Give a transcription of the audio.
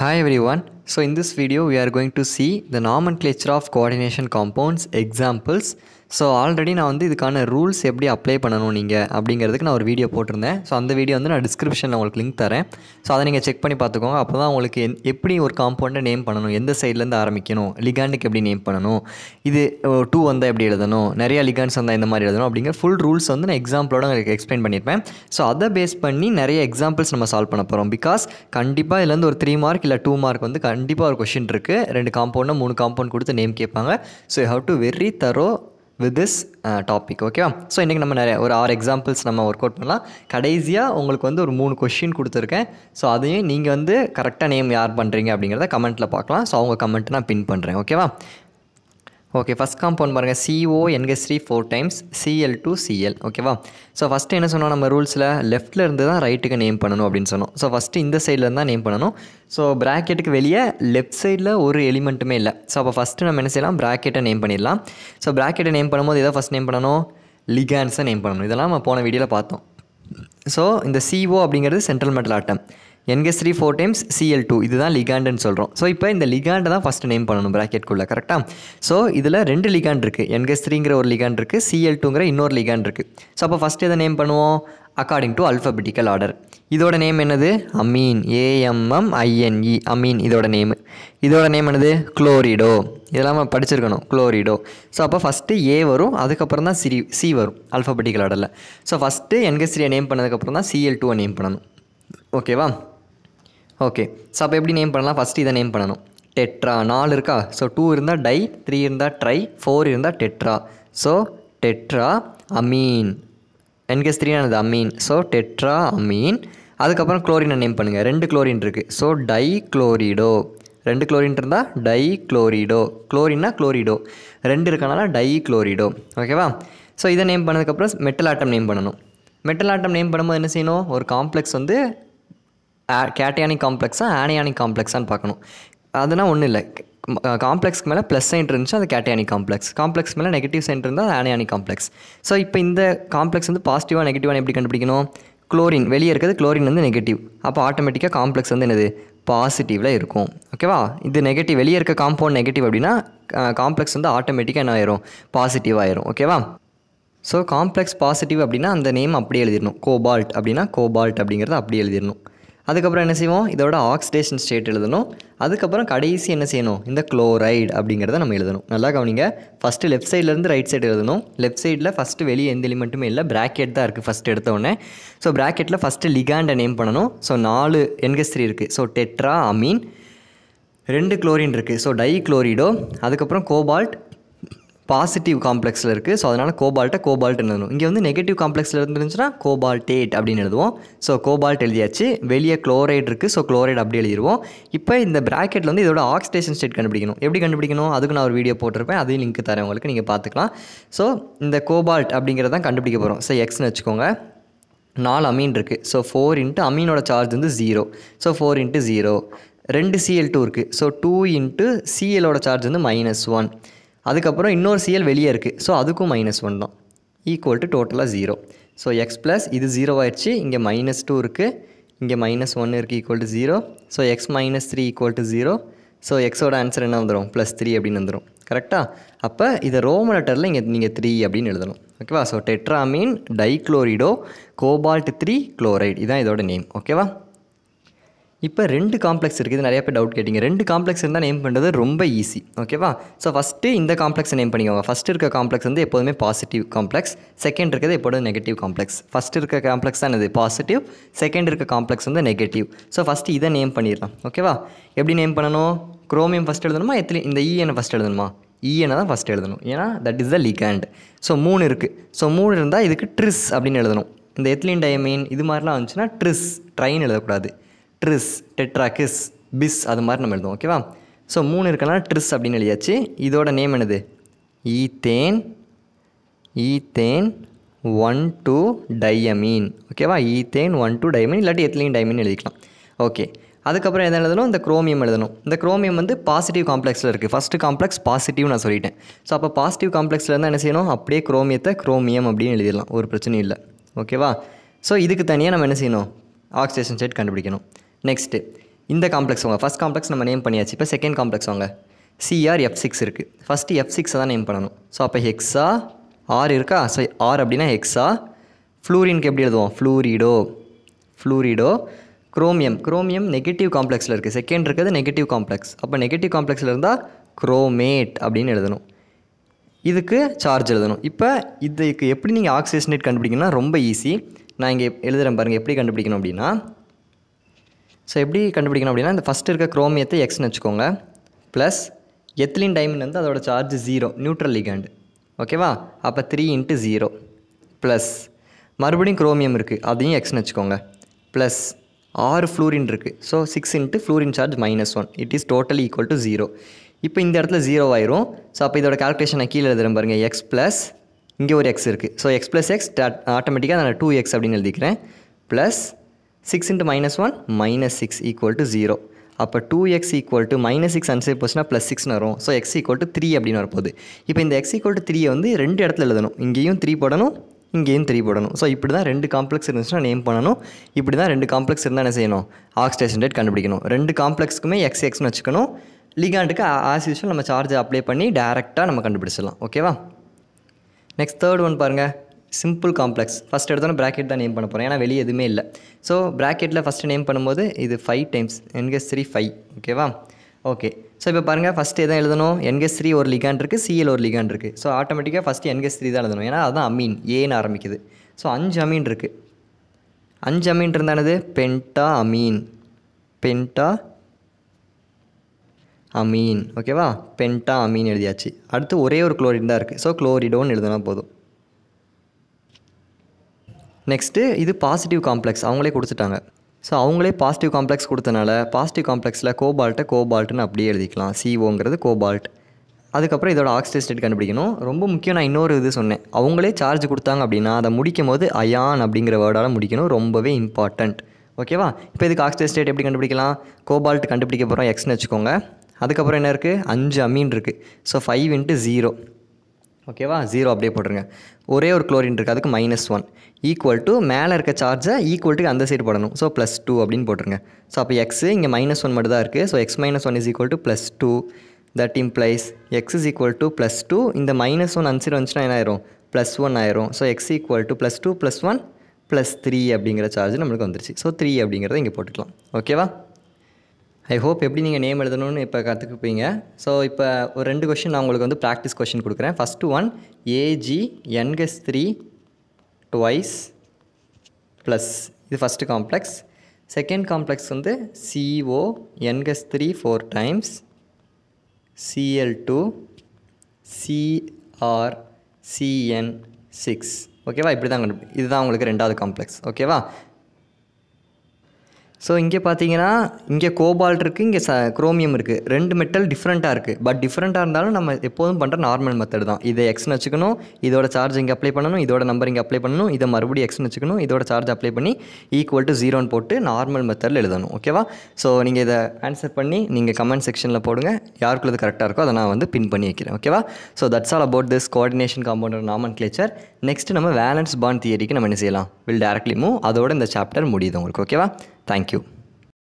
Hi everyone, So in this video we are going to see the nomenclature of coordination compounds examples so already நான் வந்து இதுக்கான rules எப்படி apply பண்ணணும் நீங்கள் அப்படிங்கிறதுக்கு நான் ஒரு வீடியோ போட்டிருந்தேன் ஸோ அந்த வீடியோ வந்து நான் டிஸ்கிரிப்ஷனில் உங்களுக்கு லிங்க் தரேன் ஸோ அதை நீங்கள் செக் பண்ணி பார்த்துக்கோங்க அப்போ தான் உங்களுக்கு எப்படி ஒரு காம்பவுண்டை நேம் பண்ணணும் எந்த சைட்லேருந்து ஆரம்பிக்கணும் லிகாண்டுக்கு எப்படி நேம் பண்ணணும் இது டூ வந்தால் எப்படி எழுதணும் நிறையா லிகாண்ட்ஸ் வந்தால் இந்த மாதிரி எழுதணும் அப்படிங்கிற ஃபுல் ரூல்ஸ் வந்து நான் எக்ஸாம்பிளோட உங்களுக்கு எக்ஸ்பிளைன் பண்ணியிருப்பேன் ஸோ அதை பேஸ் பண்ணி நிறைய எக்ஸாம்பிள்ஸ் நம்ம சால்வ் பண்ண போகிறோம் பிகாஸ் கண்டிப்பாக இதுலேருந்து ஒரு த்ரீ மார்க் இல்லை டூ மார்க் வந்து கண் கண்டிப்பாக ஒரு கொஷின் இருக்குது ரெண்டு காம்பவுண்டாக மூணு காம்பவுண்ட் கொடுத்து நேம் கேட்பாங்க so have to very thorough with this topic ஓகேவா ஸோ இன்றைக்கி நம்ம நிறைய ஒரு ஆறு எக்ஸாம்பிள்ஸ் நம்ம ஒர்க் அவுட் பண்ணலாம் கடைசியாக உங்களுக்கு வந்து ஒரு மூணு கொஷின் கொடுத்துருக்கேன் ஸோ அதையும் நீங்கள் வந்து கரெக்டாக நேம் யார் பண்ணுறீங்க அப்படிங்கிறத கமெண்ட்டில் பார்க்கலாம் ஸோ அவங்க கமெண்ட் நான் பின் பண்ணுறேன் ஓகேவா ஓகே ஃபஸ்ட் காம்பவுண்ட் பாருங்கள் CO three four times CL two CL ஓகேவா ஸோ ஃபஸ்ட்டு என்ன சொன்னோம் நம்ம ரூல்ஸில் லெஃப்ட்டில் இருந்து தான் ரைட்டுக்கு நேம் பண்ணணும் அப்படின்னு சொன்னோம் ஸோ ஃபஸ்ட்டு இந்த சைடில் தான் நேம் பண்ணணும் ஸோ ப்ராக்கெட்டுக்கு வெளியே லெஃப்ட் சைடில் ஒரு எலிமெண்ட்டுமே இல்லை ஸோ அப்போ ஃபஸ்ட்டு நம்ம என்ன செய்யலாம் ப்ராக்கெட்டை நேம் பண்ணிடலாம் ஸோ ப்ராக்கெட்டை நேம் பண்ணும்போது எதை ஃபஸ்ட் நேம் பண்ணணும் லிகான்ஸை நேம் பண்ணணும் இதெல்லாம் நம்ம போன வீடியோவில் பார்த்தோம் ஸோ இந்த சிஓ அப்படிங்கிறது central metal atom NH three four times CL two இதுதான் லிகாண்டுன்னு சொல்கிறோம் ஸோ இப்போ இந்த லிகாண்டை தான் ஃபஸ்ட்டு நேம் பண்ணணும் ப்ராக்கெட்குள்ளே கரெக்டாக ஸோ இதில் ரெண்டு லிகாண்ட் இருக்குது என்கெஸ் த்ரீங்கிற ஒரு லிகாண்ட் இருக்குது சிஎல் டூங்கிற இன்னொரு லிகாண்ட் இருக்குது ஸோ அப்போ ஃபஸ்ட்டு எதை நேம் பண்ணுவோம் அக்கார்டிங் டு அல்ஃபபெட்டிக்கல் ஆர்டர் இதோட நேம் என்னது அமீன் ஏஎம்எம் ஐஎன்இ அமீன் இதோட நேமு இதோட நேம் என்னது குளோரிடோ இதெல்லாம் நம்ம படிச்சிருக்கணும் குளோரிடோ ஸோ அப்போ ஃபஸ்ட்டு ஏ வரும் அதுக்கப்புறம் தான் சிரி சி வரும் அல்ஃபபெட்டிக்கல் ஆர்டரில் ஸோ ஃபஸ்ட்டு என்கெஸ்ரியை நேம் பண்ணதுக்கப்புறம் தான் சிஎல் டூவை நேம் பண்ணணும் ஓகேவா ஓகே ஸோ அப்போ எப்படி நேம் பண்ணலாம் ஃபஸ்ட்டு இதை நேம் பண்ணணும் டெட்ரா நாலு இருக்கா ஸோ டூ இருந்தால் டை த்ரீ இருந்தால் ட்ரை ஃபோர் இருந்தால் tetra so tetra amine NH த்ரீனானது அமீன் ஸோ டெட்ரா அமீன் அதுக்கப்புறம் குளோரினை நேம் பண்ணுங்கள் ரெண்டு குளோரின் இருக்குது ஸோ டை குளோரிடோ ரெண்டு குளோரின் இருந்தால் டை குளோரிடோ குளோரின்னா குளோரிடோ ரெண்டு இருக்கனால டை குளோரிடோ ஓகேவா ஸோ இதை நேம் பண்ணதுக்கப்புறம் மெட்டல் ஆட்டம் நேம் பண்ணணும் மெட்டல் ஆட்டம் நேம் பண்ணும்போது என்ன செய்யணும் ஒரு காம்ப்ளெக்ஸ் வந்து கேட்டயானிக் காம்ப்ளெக்ஸாக ஆனியானிக் காம்ப்ளெக்ஸான்னு பார்க்கணும் அதெல்லாம் ஒன்றும் இல்லை காம்ப்ளெக்ஸ்க்கு மேலே ப்ளஸ் சைன் இருந்துச்சு அது கேட்டயானிக் காம்ப்ளெக்ஸ் காம்ப்ளெக்ஸ் மேலே நெகட்டிவ் சைன் இருந்தால் அது ஆனியானிக் காம்ப்ளெக்ஸ் ஸோ இப்போ இந்த காம்ப்ளெக்ஸ் வந்து பாசிட்டிவாக நெகட்டிவாக எப்படி கண்டுபிடிக்கணும் குளோரின் வெளியே இருக்கிறது குளோரின் வந்து நெகட்டிவ் அப்போ ஆட்டோமேட்டிக்காக காம்ப்ளெக்ஸ் வந்து என்னது பாசிட்டிவில் இருக்கும் ஓகேவா இது நெகட்டிவ் வெளியே இருக்க காம்பவுண்ட் நெகட்டிவ் அப்படின்னா காம்ப்ளெக்ஸ் வந்து ஆட்டோமேட்டிக்காக என்ன ஆயிரும் பாசிட்டிவ் ஆயிரும் ஓகேவா ஸோ காம்ப்ளெக்ஸ் பாசிட்டிவ் அப்படின்னா அந்த நேம் அப்படி எழுதிடணும் கோபால்ட் அப்படின்னா கோபால்ட் அப்படிங்கிறத அப்படி எழுதிடணும் அதுக்கப்புறம் என்ன செய்வோம் இதோட ஆக்சிடேஷன் ஸ்டேட் எழுதணும் அதுக்கப்புறம் கடைசி என்ன செய்யணும் இந்த குளோரைடு அப்படிங்கிறத நம்ம எழுதணும் நல்லா கவனிங்க ஃபஸ்ட்டு லெஃப்ட் சைட்லேருந்து ரைட் சைடு எழுதணும் லெஃப்ட் சைடில் ஃபஸ்ட்டு வெளியே எந்த எலிமெண்ட்டுமே இல்லை ப்ராக்கெட் தான் இருக்குது ஃபஸ்ட் எடுத்தோடனே ஸோ ப்ராக்கெட்டில் ஃபஸ்ட்டு லிகாண்டை நேம் பண்ணணும் ஸோ நாலு என்கஸ்திரி இருக்குது ஸோ டெட்ரா அமீன் ரெண்டு குளோரின் இருக்குது ஸோ டை குளோரிடோ அதுக்கப்புறம் கோபால்ட் பாசிட்டிவ் காம்ப்ளெக்ஸில் இருக்குது ஸோ அதனால் கோபால்ட்டை கோபால்ட் எழுதணும் இங்கே வந்து நெகட்டிவ் காம்ப்ளெக்ஸில் இருந்துச்சுன்னா கோபால்டேட் அப்படின்னு எழுதுவோம் ஸோ கோபால்ட் எழுதியாச்சு வெளியே குளோரைட் இருக்குது ஸோ குளோரைட் அப்படி எழுதிடுவோம் இப்போ இந்த ப்ராக்கெட்டில் வந்து இதோட ஆக்சிடேஷன் ஸ்டேட் கண்டுபிடிக்கணும் எப்படி கண்டுபிடிக்கணும் அதுக்கு நான் ஒரு வீடியோ போட்டிருப்பேன் அதையும் லிங்க் தரேன் உங்களுக்கு நீங்கள் பார்த்துக்கலாம் ஸோ இந்த கோபால்ட் அப்படிங்கிறதான் கண்டுபிடிக்க போகிறோம் ஸோ எக்ஸ்னு வச்சுக்கோங்க நாலு அமீன் இருக்குது ஸோ ஃபோர் இன்ட்டு அமீனோட சார்ஜ் வந்து zero so four into zero ரெண்டு சிஎல் டூ இருக்குது ஸோ டூ இன்ட்டு சிஎலோட சார்ஜ் வந்து மைனஸ் ஒன் அதுக்கப்புறம் இன்னொரு சிஎல் வெளியே இருக்குது ஸோ அதுக்கும் மைனஸ் ஒன் தான் ஈக்குவல் டு டோட்டலாக ஜீரோ ஸோ எக்ஸ் ப்ளஸ் இது ஜீரோ ஆயிடுச்சு இங்கே மைனஸ் டூ இருக்குது இங்கே மைனஸ் ஒன் இருக்குது equal to zero so x minus three equal to zero so எக்ஸோட ஆன்சர் என்ன வந்துடும் ப்ளஸ் த்ரீ அப்படின்னு வந்துடும் கரெக்டாக அப்போ இதை ரோம லெட்டரில் இங்கே நீங்கள் த்ரீ அப்படின்னு எழுதணும் ஓகேவா so tetrammine dichlorido cobalt three chloride இதான் இதோட நேம் ஓகேவா இப்போ ரெண்டு காம்ப்ளெக்ஸ் இருக்குது நிறைய பேர் டவுட் கேட்டிங்க ரெண்டு காம்ப்ளெக்ஸ் இருந்தால் நேம் பண்ணுறது ரொம்ப ஈஸி ஓகேவா ஸோ ஃபஸ்ட்டு இந்த காம்ப்ளெக்ஸ் நேம் பண்ணிக்கோங்க ஃபஸ்ட் இருக்க காம்ப்ளெக்ஸ் வந்து எப்போதுமே பாசிட்டிவ் காம்ப்ளெக்ஸ் செகண்ட் இருக்கிறது எப்போதும் நெகட்டிவ் காம்ப்ளெக்ஸ் ஃபஸ்ட் இருக்க காம்ப்ளெக்ஸ் தான் இது பாசிட்டிவ் செகண்ட் இருக்க காம்ப்ளெக்ஸ் வந்து நெகட்டிவ் ஸோ ஃபஸ்ட்டு இதை நேம் பண்ணிடலாம் ஓகேவா எப்படி நேம் பண்ணணும் குரோமியம் ஃபஸ்ட் எழுதணுமா எத்தனை இந்த இஎனை e ஃபஸ்ட் எழுதணுமா இஎனை e தான் ஃபஸ்ட் எழுதணும் ஏன்னா that is the ligand so மூணு இருக்குது ஸோ மூணு இருந்தால் இதுக்கு ட்ரிஸ் அப்படின்னு எழுதணும் இந்த எத்லின் டயமீன் இது மாதிரிலாம் வந்துச்சுன்னா ட்ரிஸ் ட்ரெயின் எழுதக்கூடாது ட்ரிஸ் டெட்ராகிஸ் பிஸ் அது மாதிரி நம்ம எழுதுவோம் ஓகேவா ஸோ மூணு இருக்கனால ட்ரிஸ் அப்படின்னு எழுதியாச்சு இதோட நேம் என்னது ethane ethane one two diamine ஓகேவா ஈத்தேன் ஒன் டூ டைமீன் இல்லாட்டி எத்லையும் டைமீன் எழுதிக்கலாம் ஓகே அதுக்கப்புறம் எதை எழுதணும் இந்த குரோமியம் எழுதணும் இந்த குரோமியம் வந்து பாசிட்டிவ் காம்ப்ளெக்ஸில் இருக்குது ஃபஸ்ட்டு காம்ப்ளெக்ஸ் பாசிட்டிவ் நான் சொல்லிட்டேன் ஸோ அப்போ பாசிட்டிவ் காம்ப்ளெக்ஸில் இருந்தால் என்ன செய்யணும் அப்படியே குரோமியத்தை குரோமியம் அப்படின்னு எழுதிடலாம் ஒரு பிரச்சனையும் இல்லை ஓகேவா ஸோ இதுக்கு தனியாக நம்ம என்ன செய்யணும் ஆக்சிஜன் செட் கண்டுபிடிக்கணும் நெக்ஸ்ட்டு இந்த காம்ப்ளெக்ஸ் வாங்க ஃபஸ்ட் காம்ப்ளெக்ஸ் நம்ம நேம் பண்ணியாச்சு இப்போ செகண்ட் காம்ப்ளெக்ஸ் வாங்க சிஆர் எஃப் சிக்ஸ் இருக்குது ஃபஸ்ட்டு எஃப் சிக்ஸை தான் நேம் பண்ணணும் ஸோ அப்போ ஹெக்ஸா ஆர் இருக்கா ஸோ ஆர் அப்படின்னா ஹெக்ஸா ஃப்ளூரின்க்கு எப்படி எழுதுவோம் fluorido fluorido chromium chromium negative காம்ப்ளெக்ஸில் இருக்குது செகண்ட் இருக்கிறது நெகட்டிவ் காம்ப்ளெக்ஸ் அப்போ நெகட்டிவ் காம்ப்ளெக்ஸில் இருந்தால் குரோமேட் அப்படின்னு எழுதணும் இதுக்கு சார்ஜ் எழுதணும் இப்போ இதுக்கு எப்படி நீங்கள் ஆக்சிஜனேட் கண்டுபிடிக்கணும்னா ரொம்ப ஈஸி நான் இங்கே எழுதுகிறேன் பாருங்கள் எப்படி கண்டுபிடிக்கணும் அப்படின்னா ஸோ எப்படி கண்டுபிடிக்கணும் அப்படின்னா இந்த ஃபஸ்ட்டு இருக்க குரோமியத்தை எக்ஸ்னு வச்சுக்கோங்க ப்ளஸ் எத்லின் டைமின் வந்து அதோட சார்ஜ் ஜீரோ நியூட்ரல் லிகாண்டு ஓகேவா அப்போ த்ரீ இன்ட்டு ஜீரோ ப்ளஸ் மறுபடியும் குரோமியம் இருக்குது அதையும் எக்ஸ்னு வச்சுக்கோங்க ப்ளஸ் ஆறு ஃப்ளூரின் இருக்குது so six into fluorine charge minus one it is totally equal to zero இப்போ இந்த இடத்துல ஜீரோ ஆயிரும் ஸோ அப்போ இதோட கால்குலேஷனை கீழே எழுதுறேன் பாருங்கள் எக்ஸ் ப்ளஸ் இங்கே ஒரு எக்ஸ் இருக்குது ஸோ எக்ஸ் ப்ளஸ் எக்ஸ் ஆட்டோமேட்டிக்காக நான் டூ எக்ஸ் அப்படின்னு எழுதிக்கிறேன் plus six into minus one minus six equal to zero அப்போ two x equal to minus six அன்சைட் போச்சுன்னா ப்ளஸ் சிக்ஸ்னு வரும் so x equal to three அப்படின்னு வரப்போகுது இப்போ இந்த எக்ஸ் ஈக்குவல் டு த்ரீயை வந்து ரெண்டு இடத்துல எழுதணும் இங்கேயும் த்ரீ போடணும் இங்கேயும் த்ரீ போடணும் ஸோ இப்படி தான் ரெண்டு காம்ப்ளெக்ஸ் இருந்துச்சுன்னா நேம் பண்ணணும் இப்படி தான் ரெண்டு காம்ப்ளெக்ஸ் இருந்தால் என்ன செய்யணும் ஆக்ஸ்டேஷன் டேட் கண்டுபிடிக்கணும் ரெண்டு காம்ப்ளெக்ஸ்க்குமே எக்ஸ் எக்ஸ்னு வச்சுக்கணும் லிகாண்டுக்கு ஆஸ் யூஸ்வல் நம்ம சார்ஜை அப்ளை பண்ணி டேரெக்டாக நம்ம கண்டுபிடிச்சிடலாம் ஓகேவா நெக்ஸ்ட் தேர்ட் ஒன் பாருங்கள் சிம்பிள் காம்ப்ளெக்ஸ் ஃபஸ்ட் எடுத்தோன்னே ப்ராக்கெட் தான் நேம் பண்ண போகிறேன் ஏன்னா வெளியே எதுவுமே இல்லை ஸோ ப்ராக்கெட்டில் ஃபஸ்ட்டு நேம் பண்ணும்போது இது five times NH three five ஓகேவா ஓகே ஸோ இப்போ பாருங்கள் ஃபஸ்ட்டு எதாவது எழுதணும் என்கெஸ் த்ரீ ஒரு லிகான் இருக்குது சிஎல் ஒரு லிகான் இருக்குது ஸோ ஆட்டோமேட்டிக்காக ஃபஸ்ட்டு என்கெஸ் த்ரீ தான் எழுதணும் ஏன்னா அதுதான் அமீன் ஏன்னு ஆரம்பிக்குது ஸோ அஞ்சு அமீன் இருக்குது அஞ்சு அமீன் இருந்தானது பென்டா அமீன் பென்டா அமீன் ஓகேவா பென்டா அமீன் எழுதியாச்சு அடுத்து ஒரே ஒரு குளோரின் தான் இருக்குது ஸோ குளோரிடோன்னு எழுதுனா போதும் நெக்ஸ்ட்டு இது பாசிட்டிவ் காம்ப்ளெக்ஸ் அவங்களே கொடுத்துட்டாங்க ஸோ அவங்களே பாசிட்டிவ் காம்ப்ளெக்ஸ் கொடுத்தனால பாசிட்டிவ் காம்ப்ளெக்ஸில் கோபால்ட்டை கோபால்ட்னு அப்படியே எழுதிக்கலாம் சிஓங்கிறது கோபால்ட் அதுக்கப்புறம் இதோட ஆக்சிஜன் ஸ்டேட் கண்டுபிடிக்கணும் ரொம்ப முக்கியம் நான் இன்னொரு இது சொன்னேன் அவங்களே சார்ஜ் கொடுத்தாங்க அப்படின்னா அதை முடிக்கும் போது அயான் அப்படிங்கிற வேர்டால் முடிக்கணும் ரொம்பவே இம்பார்ட்டண்ட் ஓகேவா இப்போ இதுக்கு ஆக்சிஜன் ஸ்டேட் எப்படி கண்டுபிடிக்கலாம் கோபால்ட் கண்டுபிடிக்க போகிறோம் எக்ஸ்னு வச்சுக்கோங்க அதுக்கப்புறம் என்ன இருக்குது அஞ்சு அமீன் இருக்குது ஸோ ஃபைவ் இன்ட்டு ஜீரோ ஓகேவா ஜீரோ அப்படியே போட்டுருங்க ஒரே ஒரு குளோரின் இருக்குது அதுக்கு மைனஸ் ஒன் ஈக்குவல் டு மேலே இருக்க சார்ஜை ஈக்குவல் டு அந்த சைடு போடணும் ஸோ ப்ளஸ் டூ அப்படின்னு போட்டுருங்க ஸோ அப்போ எக்ஸு இங்கே மைனஸ் ஒன் மட்டும் தான் இருக்குது so x minus one is equal to plus two that implies x is equal to plus two இந்த மைனஸ் ஒன் அன்சர் வந்துச்சுன்னா என்ன ஆயிரும் ப்ளஸ் ஒன் ஆயிரும் so x equal to plus two plus one plus three அப்படிங்கிற charge நம்மளுக்கு வந்துருச்சு so three அப்படிங்கிறத இங்கே போட்டுக்கலாம் ஓகேவா ஐ ஹோப் எப்படி நீங்கள் நேம் எழுதணும்னு இப்போ கற்றுக்குப்பீங்க ஸோ இப்போ ஒரு ரெண்டு கொஷின் நான் உங்களுக்கு வந்து ப்ராக்டிஸ் கொஷின் கொடுக்குறேன் first one AG NH three twice plus இது ஃபஸ்ட்டு காம்ப்ளெக்ஸ் செகண்ட் காம்ப்ளெக்ஸ் வந்து CO NH three four times CL two CR CN six ஓகேவா இப்படி தான் இதுதான் உங்களுக்கு ரெண்டாவது காம்ப்ளெக்ஸ் ஓகேவா ஸோ இங்கே பார்த்தீங்கன்னா இங்கே கோபால் இருக்குது இங்கே ச குரோமியம் இருக்குது ரெண்டு மெட்டல் டிஃப்ரெண்ட்டாக இருக்குது பட் டிஃப்ரெண்ட்டாக இருந்தாலும் நம்ம எப்போதும் பண்ணுற நார்மல் மெத்தட் தான் இதை எக்ஸ்னு வச்சுக்கணும் இதோட சார்ஜ் இங்கே அப்ளை பண்ணணும் இதோட நம்பர் இங்கே அப்ளை பண்ணணும் இதை மறுபடியும் எக்ஸ்னு வச்சுக்கணும் இதோட சார்ஜ் அப்ளை பண்ணி ஈக்குவல் டு ஜீரோன்னு போட்டு நார்மல் மெத்தடில் எழுதணும் ஓகேவா ஸோ நீங்கள் இதை ஆன்சர் பண்ணி நீங்கள் கமெண்ட் செக்ஷனில் போடுங்க யாருக்குள்ளது கரெக்டாக இருக்கோ அதை நான் வந்து பின் பண்ணி வைக்கிறேன் ஓகேவா so that's all about this coordination compound nomenclature next நம்ம வேலன்ஸ் பான் தியரிக்கு நம்ம என்ன செய்யலாம் வில் டேரக்ட்லி மூவ் அதோட இந்த சாப்டர் முடியுது உங்களுக்கு ஓகேவா Thank you.